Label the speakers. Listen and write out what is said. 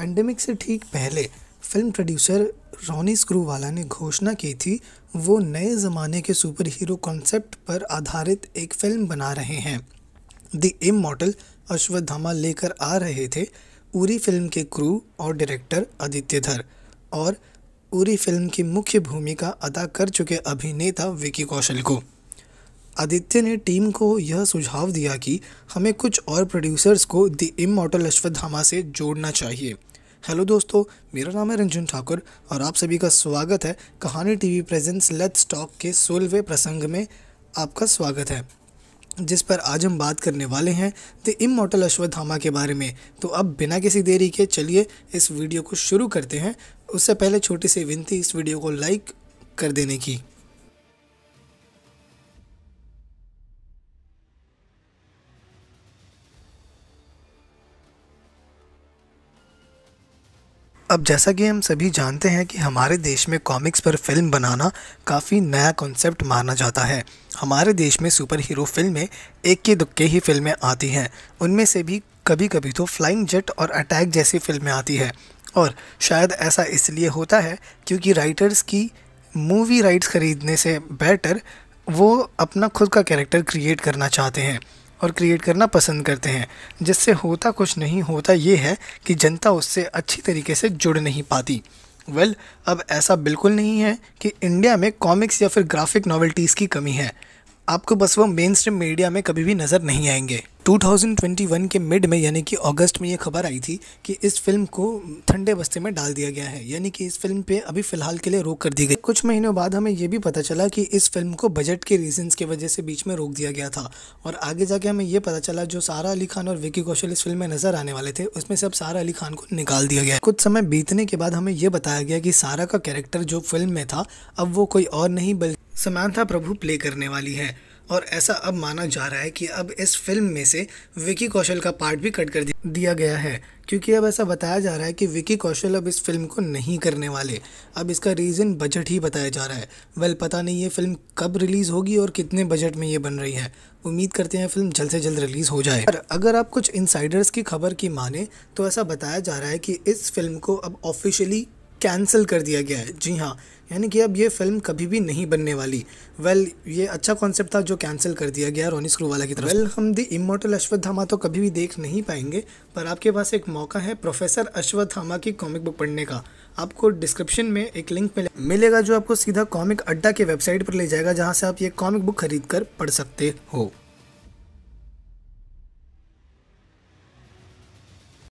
Speaker 1: pandemic से ठीक पहले फिल्म प्रोड्यूसर रॉनी स्क्रूवाला ने घोषणा की थी वो नए ज़माने के सुपर हीरो कॉन्सेप्ट पर आधारित एक फिल्म बना रहे हैं द मॉडल अश्वत्थामा लेकर आ रहे थे उरी फिल्म के क्रू और डायरेक्टर आदित्य धर और उरी फिल्म की मुख्य भूमिका अदा कर चुके अभिनेता विकी कौशल को आदित्य ने टीम को यह सुझाव दिया कि हमें कुछ और प्रोड्यूसर्स को द इम मॉटल अश्वत्थामा से जोड़ना चाहिए हेलो दोस्तों मेरा नाम है रंजन ठाकुर और आप सभी का स्वागत है कहानी टीवी प्रेजेंस लेट्स टॉक के सोलवे प्रसंग में आपका स्वागत है जिस पर आज हम बात करने वाले हैं द इम मॉटल अश्वत्थामा के बारे में तो अब बिना किसी देरी के चलिए इस वीडियो को शुरू करते हैं उससे पहले छोटी सी विनती इस वीडियो को लाइक कर देने की अब जैसा कि हम सभी जानते हैं कि हमारे देश में कॉमिक्स पर फिल्म बनाना काफ़ी नया कॉन्सेप्ट माना जाता है हमारे देश में सुपर हीरो फिल्में एक के दुक्के ही फिल्में आती हैं उनमें से भी कभी कभी तो फ्लाइंग जेट और अटैक जैसी फिल्में आती है और शायद ऐसा इसलिए होता है क्योंकि राइटर्स की मूवी राइट्स ख़रीदने से बेटर वो अपना खुद का कैरेक्टर क्रिएट करना चाहते हैं और क्रिएट करना पसंद करते हैं जिससे होता कुछ नहीं होता ये है कि जनता उससे अच्छी तरीके से जुड़ नहीं पाती वेल well, अब ऐसा बिल्कुल नहीं है कि इंडिया में कॉमिक्स या फिर ग्राफिक नॉवल्टीज़ की कमी है आपको बस वो मेन स्ट्रीम मीडिया में कभी भी नज़र नहीं आएंगे 2021 के मिड में यानी कि अगस्त में ये खबर आई थी कि इस फिल्म को ठंडे बस्ते में डाल दिया गया है यानी कि इस फिल्म पे अभी फिलहाल के लिए रोक कर दी गई कुछ महीनों बाद हमें ये भी पता चला कि इस फिल्म को बजट के रीजंस के वजह से बीच में रोक दिया गया था और आगे जाके हमें ये पता चला जो सारा अली खान और विकी कौशल इस फिल्म में नजर आने वाले थे उसमें से अब सारा अली खान को निकाल दिया गया कुछ समय बीतने के बाद हमें ये बताया गया कि सारा का कैरेक्टर जो फिल्म में था अब वो कोई और नहीं बल्कि समांथा प्रभु प्ले करने वाली है और ऐसा अब माना जा रहा है कि अब इस फिल्म में से विकी कौशल का पार्ट भी कट कर दिया गया है क्योंकि अब ऐसा बताया जा रहा है कि विकी कौशल अब इस फिल्म को नहीं करने वाले अब इसका रीज़न बजट ही बताया जा रहा है वेल पता नहीं ये फिल्म कब रिलीज़ होगी और कितने बजट में ये बन रही है उम्मीद करते हैं फिल्म जल्द से जल्द रिलीज़ हो जाए और अगर आप कुछ इनसाइडर्स की खबर की माने तो ऐसा बताया जा रहा है कि इस फिल्म को अब ऑफिशियली कैंसिल कर दिया गया है जी हाँ यानी कि अब ये फिल्म कभी भी नहीं बनने वाली वेल well, ये अच्छा कॉन्सेप्ट था जो कैंसिल कर दिया गया रोनी स्क्रूवाला की तरफ वेल well, हम दी इमोटल अश्वत्थामा तो कभी भी देख नहीं पाएंगे पर आपके पास एक मौका है प्रोफेसर अश्वत्थामा की कॉमिक बुक पढ़ने का आपको डिस्क्रिप्शन में एक लिंक मिले मिलेगा जो आपको सीधा कॉमिक अड्डा के वेबसाइट पर ले जाएगा जहाँ से आप ये कॉमिक बुक खरीद कर पढ़ सकते हो